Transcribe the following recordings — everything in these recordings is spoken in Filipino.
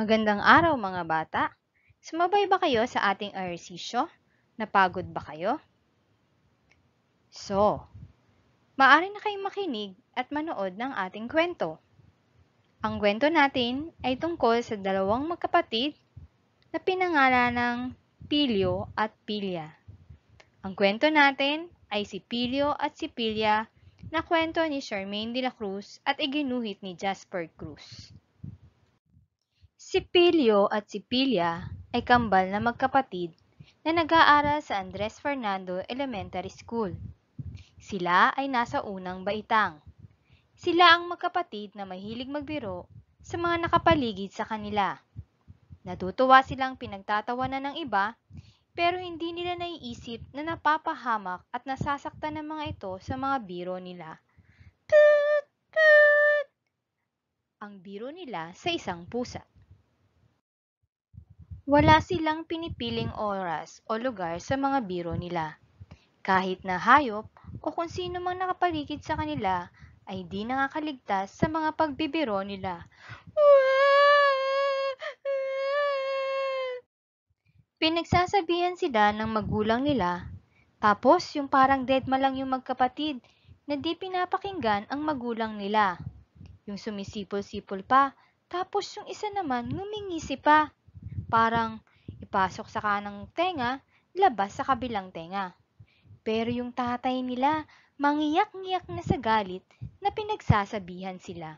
Magandang araw mga bata! Sumabay ba kayo sa ating ehersisyo? Napagod ba kayo? So, maaari na kayong makinig at manood ng ating kwento. Ang kwento natin ay tungkol sa dalawang magkapatid na pinangalan ng Pilio at Pilya. Ang kwento natin ay si Pilio at si Pilya na kwento ni Charmaine de la Cruz at iginuhit ni Jasper Cruz. Si Pilio at si Pilia ay kambal na magkapatid na nag-aaral sa Andres Fernando Elementary School. Sila ay nasa unang baitang. Sila ang magkapatid na mahilig magbiro sa mga nakapaligid sa kanila. Natutuwa silang pinagtatawanan ng iba pero hindi nila naiisip na napapahamak at nasasaktan ng mga ito sa mga biro nila. Toot! Toot! Ang biro nila sa isang pusa. Wala silang pinipiling oras o lugar sa mga biro nila. Kahit na hayop o kung sino mang nakapaligid sa kanila ay di nakakaligtas sa mga pagbibiro nila. Pinagsasabihan sila ng magulang nila, tapos yung parang dead malang yung magkapatid na di pinapakinggan ang magulang nila. Yung sumisipol-sipol pa, tapos yung isa naman ngumingisi pa. Parang ipasok sa kanang tenga, labas sa kabilang tenga. Pero yung tatay nila, mangiyak-ngiyak na sa galit na pinagsasabihan sila.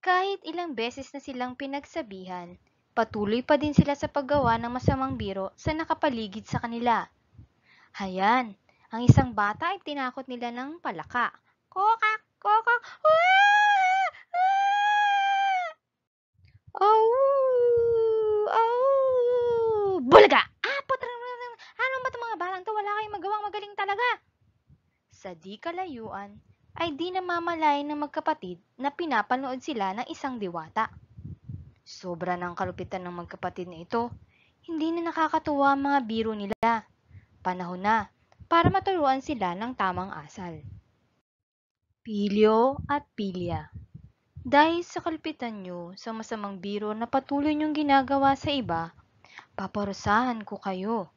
Kahit ilang beses na silang pinagsabihan, patuloy pa din sila sa paggawa ng masamang biro sa nakapaligid sa kanila. Hayan, ang isang bata ay tinakot nila ng palaka. Kokak! Kokak! magawang magaling talaga. Sa di kalayuan, ay di namamalayan ng magkapatid na pinapanood sila ng isang diwata. Sobra ng kalupitan ng magkapatid na ito. Hindi na nakakatuwa ang mga biro nila. Panahon na para maturuan sila ng tamang asal. Pilyo at pilya Dahil sa kalpitan nyo sa masamang biro na patuloy nyong ginagawa sa iba, paparusahan ko kayo.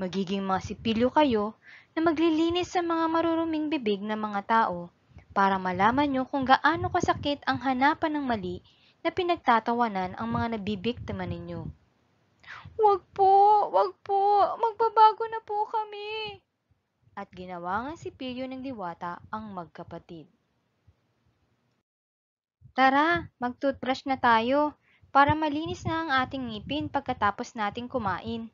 Magiging mga sipilyo kayo na maglilinis sa mga maruruming bibig ng mga tao para malaman nyo kung gaano kasakit ang hanapan ng mali na pinagtatawanan ang mga nabibiktima ninyo. Wag po, wag po, magbabago na po kami. At ginawa nga si Pilyo ng diwata ang magkapatid. Tara, magtoothbrush na tayo para malinis na ang ating ngipin pagkatapos nating kumain.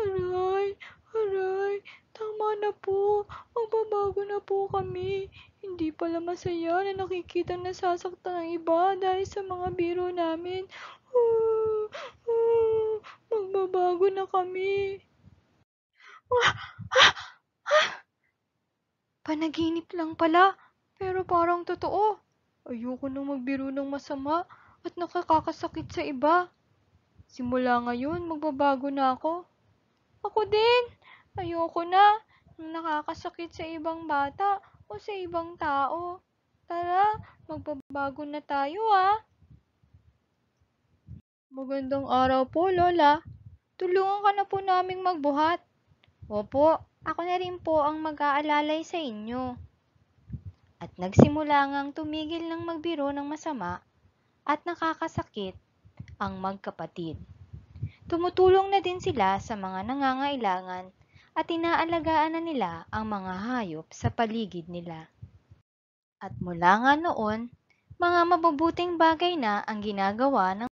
Aray, aray, tama na po. Magbabago na po kami. Hindi pala masaya na nakikita na sasaktan ng iba dahil sa mga biro namin. Uh, uh, magbabago na kami. Ah, ah, ah. Panaginip lang pala, pero parang totoo. Ayoko nang magbiro ng masama at nakakakasakit sa iba. Simula ngayon, magbabago na ako. Ako din. Ayoko na. Nakakasakit sa ibang bata o sa ibang tao. Tara, magbabago na tayo ah. Magandang araw po, Lola. Tulungan ka na po naming magbuhat. Opo, ako na rin po ang mag-aalalay sa inyo. At nagsimula ngang tumigil ng magbiro ng masama at nakakasakit ang magkapatid. Tumutulong na din sila sa mga nangangailangan at inaalagaan na nila ang mga hayop sa paligid nila. At mula nga noon, mga mabubuting bagay na ang ginagawa ng